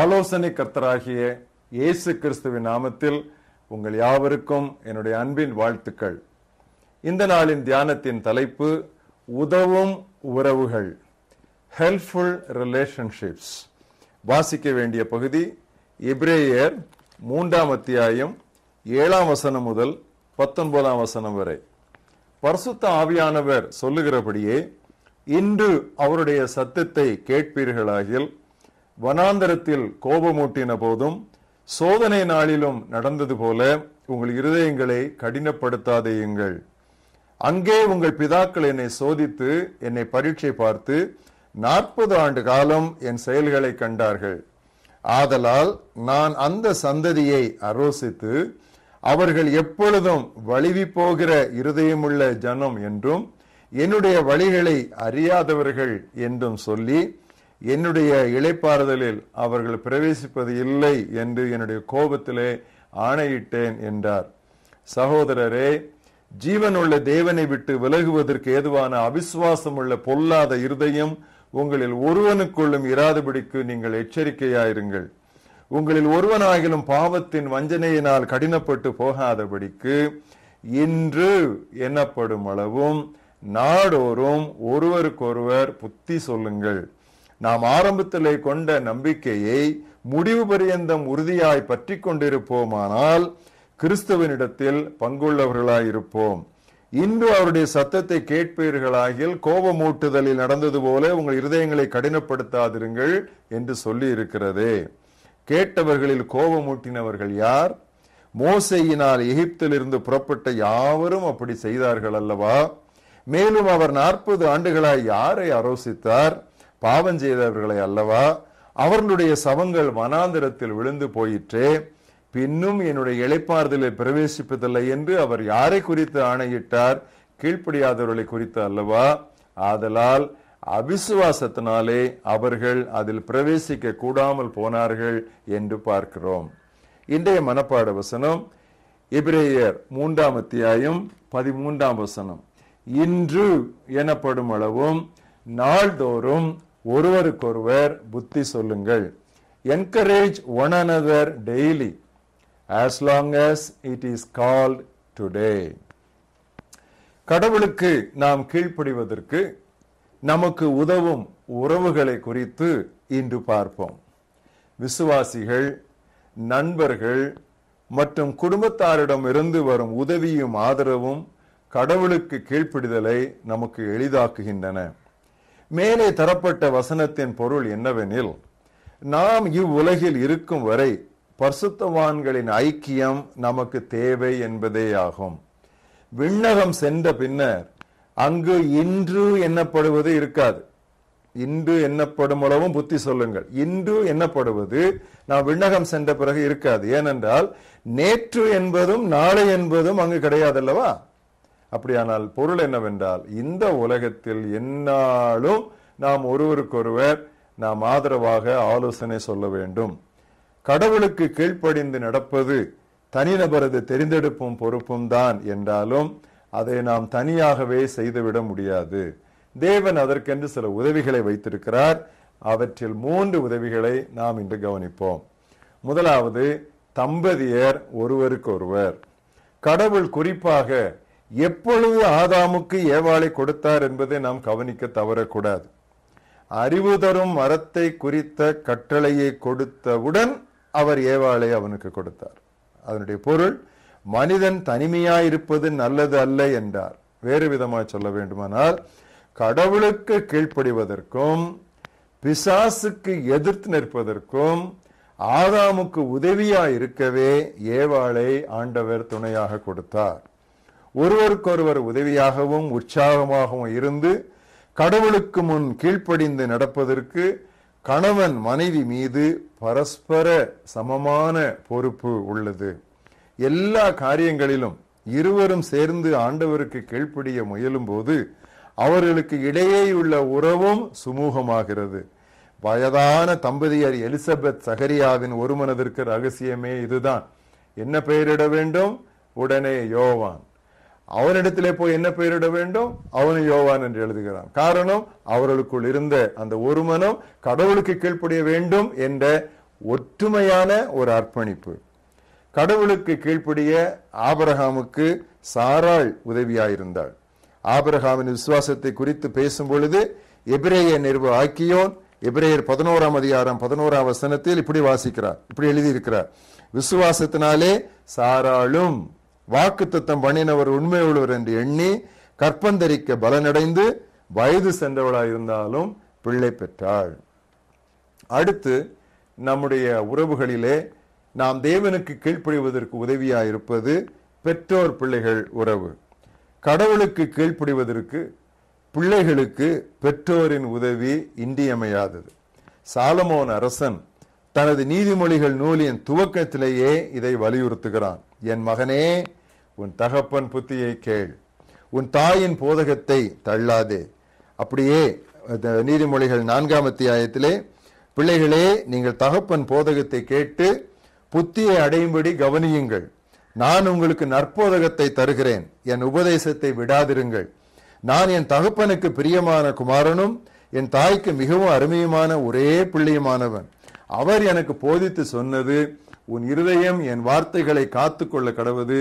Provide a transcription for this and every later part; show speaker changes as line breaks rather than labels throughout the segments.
ஆலோசனை கர்த்தராகிய இயேசு கிறிஸ்துவின் நாமத்தில் உங்கள் யாவருக்கும் என்னுடைய அன்பின் வாழ்த்துக்கள் இந்த நாளின் தியானத்தின் தலைப்பு உதவும் உறவுகள் ஹெல்ப்ஃபுல் ரிலேஷன்ஷிப்ஸ் வாசிக்க வேண்டிய பகுதி இப்ரேயர் மூன்றாம் அத்தியாயம் ஏழாம் வசனம் முதல் பத்தொன்பதாம் வசனம் வரை பரிசுத்த ஆவியானவர் சொல்லுகிறபடியே இன்று அவருடைய சத்தத்தை கேட்பீர்களாகில் வனாந்தரத்தில் கோபமூட்டின போதும் சோதனை நாளிலும் நடந்தது போல உங்கள் இருதயங்களை கடினப்படுத்தாதேயுங்கள் அங்கே உங்கள் பிதாக்கள் என்னை சோதித்து என்னை பரீட்சை பார்த்து நாற்பது ஆண்டு காலம் என் செயல்களை கண்டார்கள் ஆதலால் நான் அந்த சந்ததியை அரோசித்து அவர்கள் எப்பொழுதும் வலிவி போகிற இருதயமுள்ள ஜனம் என்றும் என்னுடைய வழிகளை அறியாதவர்கள் என்றும் சொல்லி என்னுடைய இழைப்பாறுதலில் அவர்கள் பிரவேசிப்பது இல்லை என்று என்னுடைய கோபத்திலே ஆணையிட்டேன் என்றார் சகோதரரே ஜீவனுள்ள தேவனை விட்டு விலகுவதற்கு ஏதுவான அவிசுவாசம் உள்ள பொல்லாத இருதயம் உங்களில் ஒருவனுக்குள்ளும் இராதபடிக்கு நீங்கள் எச்சரிக்கையாயிருங்கள் உங்களில் ஒருவனாகிலும் பாவத்தின் வஞ்சனையினால் கடினப்பட்டு போகாதபடிக்கு இன்று எண்ணப்படும் அளவும் நாடோறும் ஒருவருக்கொருவர் புத்தி சொல்லுங்கள் நாம் ஆரம்பத்திலே கொண்ட நம்பிக்கையை முடிவு பரியந்தம் உறுதியாய் பற்றி கொண்டிருப்போமானால் கிறிஸ்தவனிடத்தில் பங்குள்ளவர்களாயிருப்போம் இன்று அவருடைய சத்தத்தை கேட்பீர்களாகில் கோபமூட்டுதலில் நடந்தது போல உங்கள் இருதயங்களை கடினப்படுத்தாதிருங்கள் என்று சொல்லி இருக்கிறது கேட்டவர்களில் கோபமூட்டினவர்கள் யார் மோசையினால் எகிப்திலிருந்து புறப்பட்ட யாவரும் அப்படி செய்தார்கள் அல்லவா மேலும் அவர் நாற்பது ஆண்டுகளாய் யாரை ஆரோசித்தார் பாவம் செய்தவர்களை அல்லவா அவர்களுடைய சவங்கள் மனாந்திரத்தில் விழுந்து போயிற்று பின்னும் என்னுடைய இழைப்பாறுதலை பிரவேசிப்பதில்லை என்று அவர் யாரை குறித்து ஆணையிட்டார் கீழ்ப்படியாதவர்களை குறித்து அல்லவா ஆதலால் அவிசுவாசத்தினாலே அவர்கள் அதில் பிரவேசிக்க கூடாமல் போனார்கள் என்று பார்க்கிறோம் இன்றைய மனப்பாட வசனம் இப்ரேயர் மூன்றாம் அத்தியாயம் பதிமூன்றாம் வசனம் இன்று எனப்படும் அளவும் நாள்தோறும் ஒருவருக்கொருவர் புத்தி சொல்லுங்கள் encourage one another daily as long as it is called today கடவுளுக்கு நாம் கீழ்ப்படிவதற்கு நமக்கு உதவும் உறவுகளை குறித்து இன்று பார்ப்போம் விசுவாசிகள் நண்பர்கள் மற்றும் குடும்பத்தாரிடம் இருந்து வரும் உதவியும் ஆதரவும் கடவுளுக்கு கீழ்ப்பிடிதலை நமக்கு எளிதாக்குகின்றன மேலே தரப்பட்ட வசனத்தின் பொருள் என்னவெனில் நாம் இவ்வுலகில் இருக்கும் வரை பர்சுத்தவான்களின் ஐக்கியம் நமக்கு தேவை என்பதேயாகும் விண்ணகம் சென்ற பின்னர் அங்கு இன்று எண்ணப்படுவது இருக்காது இன்று எண்ணப்படும் அளவும் புத்தி சொல்லுங்கள் இன்று எண்ணப்படுவது நாம் விண்ணகம் சென்ற பிறகு இருக்காது ஏனென்றால் நேற்று என்பதும் நாளை என்பதும் அங்கு கிடையாதல்லவா அப்படியானால் பொருள் என்னவென்றால் இந்த உலகத்தில் என்னாலும் நாம் ஒருவருக்கொருவர் நாம் ஆதரவாக ஆலோசனை சொல்ல வேண்டும் கடவுளுக்கு கீழ்ப்படிந்து நடப்பது தனிநபரது தெரிந்தெடுப்பும் பொறுப்பும் தான் என்றாலும் அதை நாம் தனியாகவே செய்துவிட முடியாது தேவன் அதற்கென்று சில உதவிகளை வைத்திருக்கிறார் அவற்றில் மூன்று உதவிகளை நாம் இன்று கவனிப்போம் முதலாவது தம்பதியர் ஒருவருக்கொருவர் கடவுள் குறிப்பாக எப்பொழுது ஆதாமுக்கு ஏவாளை கொடுத்தார் என்பதை நாம் கவனிக்க தவறக்கூடாது அறிவு தரும் மரத்தை குறித்த கட்டளையை கொடுத்தவுடன் அவர் ஏவாளை அவனுக்கு கொடுத்தார் அதனுடைய பொருள் மனிதன் தனிமையாயிருப்பது நல்லது அல்ல என்றார் வேறு விதமாக சொல்ல வேண்டுமானால் கடவுளுக்கு கீழ்ப்படிவதற்கும் பிசாசுக்கு எதிர்த்து நிற்பதற்கும் ஆதாமுக்கு உதவியாயிருக்கவே இருக்கவே ஏவாளை ஆண்டவர் துணையாக கொடுத்தார் ஒருவருக்கொருவர் உதவியாகவும் உற்சாகமாகவும் இருந்து கடவுளுக்கு முன் கீழ்ப்படிந்து நடப்பதற்கு கணவன் மனைவி மீது பரஸ்பர சமமான பொறுப்பு உள்ளது எல்லா காரியங்களிலும் இருவரும் சேர்ந்து ஆண்டவருக்கு கீழ்ப்படிய முயலும் போது அவர்களுக்கு இடையே உள்ள உறவும் சுமூகமாகிறது வயதான தம்பதியர் எலிசபெத் சகரியாவின் ஒருமனதிற்கு ரகசியமே இதுதான் என்ன பெயரிட வேண்டும் உடனே யோவான் அவனிடத்திலே போய் என்ன பெயரிட வேண்டும் அவனும் யோவான் என்று எழுதுகிறான் காரணம் அவர்களுக்குள் இருந்த அந்த ஒரு மனம் கடவுளுக்கு கீழ்ப்படிய வேண்டும் என்ற ஒற்றுமையான ஒரு அர்ப்பணிப்பு கடவுளுக்கு கீழ்ப்படிய ஆபரகாமுக்கு சாராள் உதவியாயிருந்தாள் ஆபரகாமின் விசுவாசத்தை குறித்து பேசும் பொழுது எபிரேய நிறுவ ஆக்கியோன் எபிரேயர் பதினோராம் அதிகாரம் பதினோராம் வசனத்தில் இப்படி வாசிக்கிறார் இப்படி எழுதியிருக்கிறார் விசுவாசத்தினாலே சாராளும் வாக்கு தத்தம் பண்ணினவர் உண்மை உள்ளவர் என்று எண்ணி கற்பந்தரிக்க பலனடைந்து வயது சென்றவளாக இருந்தாலும் பிள்ளை பெற்றாள் அடுத்து நம்முடைய உறவுகளிலே நாம் தேவனுக்கு கீழ்ப்படிவதற்கு உதவியாக இருப்பது பெற்றோர் பிள்ளைகள் உறவு கடவுளுக்கு கீழ்ப்படிவதற்கு பிள்ளைகளுக்கு பெற்றோரின் உதவி இன்றியமையாதது சாலமோன் அரசன் தனது நீதிமொழிகள் நூலின் துவக்கத்திலேயே இதை வலியுறுத்துகிறான் என் மகனே உன் தகப்பன் புத்தியை கேள் உன் தாயின் போதகத்தை தள்ளாதே அப்படியே நீதிமொழிகள் நான்காம் அத்தியாயத்திலே பிள்ளைகளே நீங்கள் தகப்பன் போதகத்தை கேட்டு புத்தியை அடையும்படி கவனியுங்கள் நான் உங்களுக்கு நற்போதகத்தை தருகிறேன் என் உபதேசத்தை விடாதிருங்கள் நான் என் தகப்பனுக்கு பிரியமான குமாரனும் என் தாய்க்கு மிகவும் அருமையுமான ஒரே பிள்ளையுமானவன் அவர் எனக்கு போதித்து சொன்னது உன் இருதயம் என் வார்த்தைகளை காத்து கொள்ள கடவது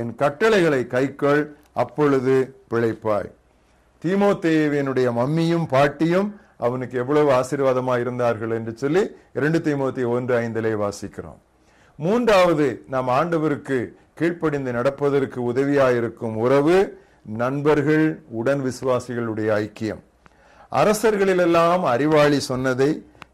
என் கட்டளைகளை கைக்கொள் அப்பொழுது பிழைப்பாய் தீமோத்தேவியனுடைய மம்மியும் பாட்டியும் அவனுக்கு எவ்வளவு ஆசீர்வாதமாக இருந்தார்கள் என்று சொல்லி இரண்டு தீமோத்தி ஒன்று ஐந்திலே வாசிக்கிறோம் மூன்றாவது நாம் ஆண்டவருக்கு கீழ்ப்படிந்து நடப்பதற்கு உதவியாயிருக்கும் உறவு நண்பர்கள் உடன் விசுவாசிகளுடைய ஐக்கியம் அரசர்களிலெல்லாம் அறிவாளி சொன்னதை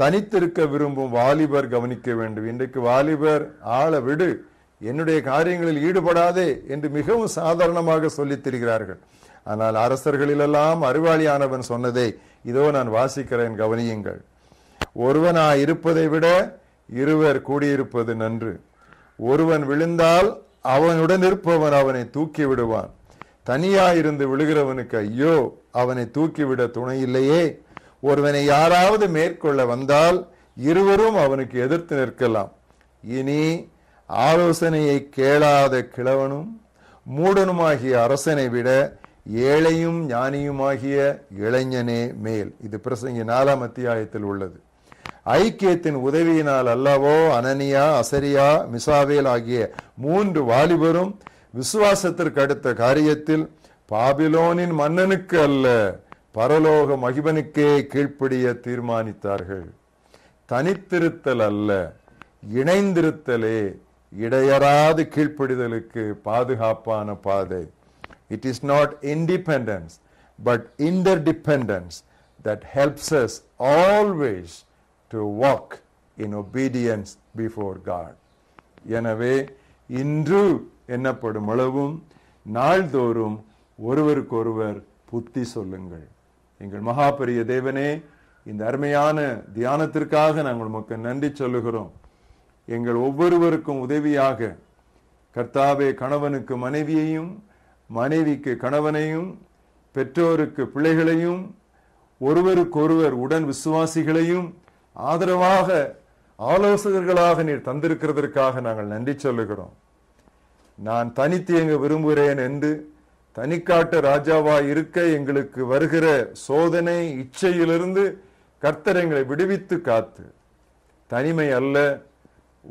தனித்திருக்க விரும்பும் வாலிபர் கவனிக்க வேண்டும் இன்றைக்கு வாலிபர் ஆள விடு என்னுடைய காரியங்களில் ஈடுபடாதே என்று மிகவும் சாதாரணமாக சொல்லித் திரிகிறார்கள் ஆனால் அரசர்களிலெல்லாம் அறிவாளியானவன் சொன்னதை இதோ நான் வாசிக்கிறேன் கவனியுங்கள் ஒருவனா இருப்பதை விட இருவர் கூடியிருப்பது நன்று ஒருவன் விழுந்தால் அவனுடன் இருப்பவன் அவனை தூக்கி விடுவான் தனியாயிருந்து விழுகிறவனுக்கு ஐயோ அவனை தூக்கிவிட துணை இல்லையே ஒருவனை யாராவது மேற்கொள்ள வந்தால் இருவரும் அவனுக்கு எதிர்த்து நிற்கலாம் இனி ஆலோசனையை கேளாத கிழவனும் மூடனுமாகிய அரசனை விட ஏழையும் ஞானியுமாகிய இளைஞனே மேல் இது பிரசங்கி நாலாம் அத்தியாயத்தில் உள்ளது ஐக்கியத்தின் உதவியினால் அல்லவோ அனனியா அசரியா மிசாவேல் ஆகிய மூன்று வாலிபரும் விசுவாசத்திற்கு அடுத்த காரியத்தில் பாபிலோனின் மன்னனுக்கு அல்ல பரலோக மகிபனுக்கே கீழ்ப்படிய தீர்மானித்தார்கள் தனித்திருத்தல் அல்ல இணைந்திருத்தலே இடையறாது கீழ்ப்படிதலுக்கு பாதுகாப்பான பாதை it is not independence but interdependence that helps us always to walk in obedience before God எனவே இன்று என்னப்படும் அளவும் நாள்தோறும் ஒருவருக்கொருவர் புத்தி சொல்லுங்கள் எங்கள் மகா பெரிய தேவனே இந்த அருமையான தியானத்திற்காக நாங்கள் உமக்கு நன்றி சொல்லுகிறோம் எங்கள் ஒவ்வொருவருக்கும் உதவியாக கர்த்தாவே கணவனுக்கு மனைவியையும் மனைவிக்கு கணவனையும் பெற்றோருக்கு பிள்ளைகளையும் ஒருவருக்கொருவர் உடன் விசுவாசிகளையும் ஆதரவாக ஆலோசகர்களாக நீர் தந்திருக்கிறதற்காக நாங்கள் நன்றி சொல்லுகிறோம் நான் தனித்து எங்க விரும்புகிறேன் என்று தனிக்காட்டு ராஜாவா இருக்க எங்களுக்கு வருகிற சோதனை இச்சையிலிருந்து கர்த்தர் எங்களை விடுவித்து காத்து தனிமை அல்ல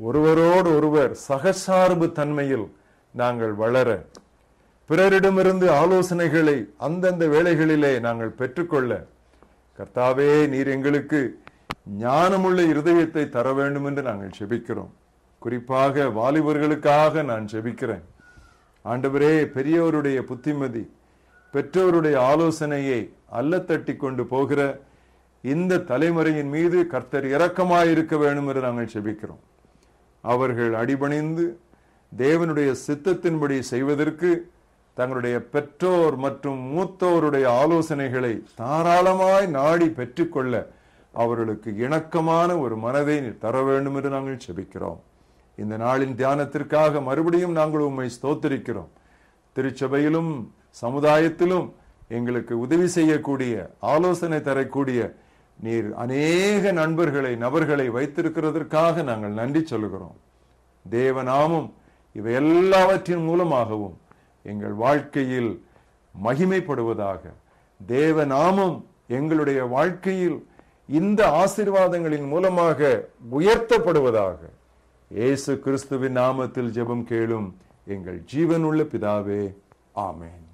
ஒருவரோடு ஒருவர் சகசார்பு தன்மையில் நாங்கள் வளர பிறரிடமிருந்து ஆலோசனைகளை அந்தந்த வேலைகளிலே நாங்கள் பெற்றுக்கொள்ள கர்த்தாவே நீர் எங்களுக்கு ஞானமுள்ள இருதயத்தை தர வேண்டும் என்று நாங்கள் செபிக்கிறோம் குறிப்பாக வாலிபர்களுக்காக நான் செபிக்கிறேன் ஆண்டவரே பெரியவருடைய புத்திமதி பெற்றோருடைய ஆலோசனையை அல்ல தட்டி கொண்டு போகிற இந்த தலைமுறையின் மீது கர்த்தர் இரக்கமாயிருக்க வேண்டும் என்று நாங்கள் செபிக்கிறோம் அவர்கள் அடிபணிந்து தேவனுடைய சித்தத்தின்படி செய்வதற்கு தங்களுடைய பெற்றோர் மற்றும் மூத்தோருடைய ஆலோசனைகளை தாராளமாய் நாடி பெற்றுக்கொள்ள அவர்களுக்கு இணக்கமான ஒரு மனதை தர வேண்டும் என்று நாங்கள் செபிக்கிறோம் இந்த நாளின் தியானத்திற்காக மறுபடியும் நாங்கள் உண்மை ஸ்தோத்திருக்கிறோம் திருச்சபையிலும் சமுதாயத்திலும் எங்களுக்கு உதவி செய்யக்கூடிய ஆலோசனை தரக்கூடிய நீர் அநேக நண்பர்களை நபர்களை வைத்திருக்கிறதற்காக நாங்கள் நன்றி சொல்கிறோம் தேவநாமும் இவை எல்லாவற்றின் மூலமாகவும் எங்கள் வாழ்க்கையில் மகிமைப்படுவதாக தேவநாமம் எங்களுடைய வாழ்க்கையில் இந்த ஆசிர்வாதங்களின் மூலமாக உயர்த்தப்படுவதாக இயேசு கிறிஸ்துவின் நாமத்தில் ஜெபம் கேளும் எங்கள் ஜீவனுள்ள பிதாவே ஆமேன்